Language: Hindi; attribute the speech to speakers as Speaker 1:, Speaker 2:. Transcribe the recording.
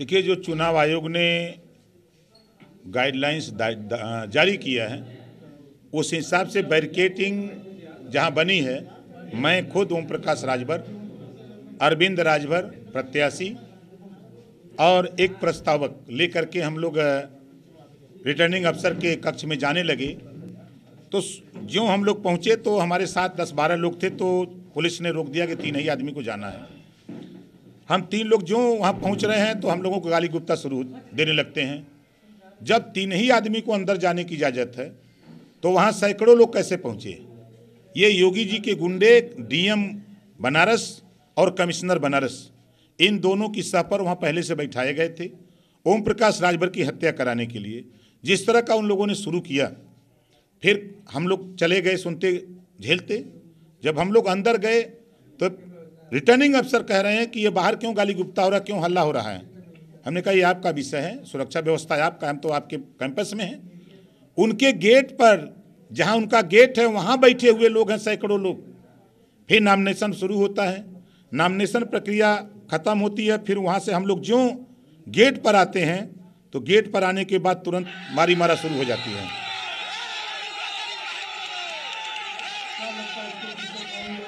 Speaker 1: देखिए जो चुनाव आयोग ने गाइडलाइंस जारी किया है उस हिसाब से बैरिकेटिंग जहां बनी है मैं खुद ओम प्रकाश राजभर अरविंद राजभर प्रत्याशी और एक प्रस्तावक लेकर के हम लोग रिटर्निंग अफसर के कक्ष में जाने लगे तो जो हम लोग पहुँचे तो हमारे साथ दस बारह लोग थे तो पुलिस ने रोक दिया कि तीन ही आदमी को जाना है हम तीन लोग जो वहाँ पहुँच रहे हैं तो हम लोगों को गाली गुप्ता शुरू देने लगते हैं जब तीन ही आदमी को अंदर जाने की इजाज़त है तो वहाँ सैकड़ों लोग कैसे पहुँचे ये योगी जी के गुंडे डीएम बनारस और कमिश्नर बनारस इन दोनों की सह पर वहाँ पहले से बैठाए गए थे ओम प्रकाश राजभर की हत्या कराने के लिए जिस तरह का उन लोगों ने शुरू किया फिर हम लोग चले गए सुनते झेलते जब हम लोग अंदर गए तो रिटर्निंग अफसर कह रहे हैं कि ये बाहर क्यों गाली गुप्ता हो रहा क्यों हल्ला हो रहा है हमने कहा ये आपका विषय है सुरक्षा व्यवस्था है आपका हम तो आपके कैंपस में हैं उनके गेट पर जहां उनका गेट है वहां बैठे हुए लोग हैं सैकड़ों लोग फिर नामिनेशन शुरू होता है नामिनेशन प्रक्रिया ख़त्म होती है फिर वहाँ से हम लोग जो गेट पर आते हैं तो गेट पर आने के बाद तुरंत मारी मारा शुरू हो जाती है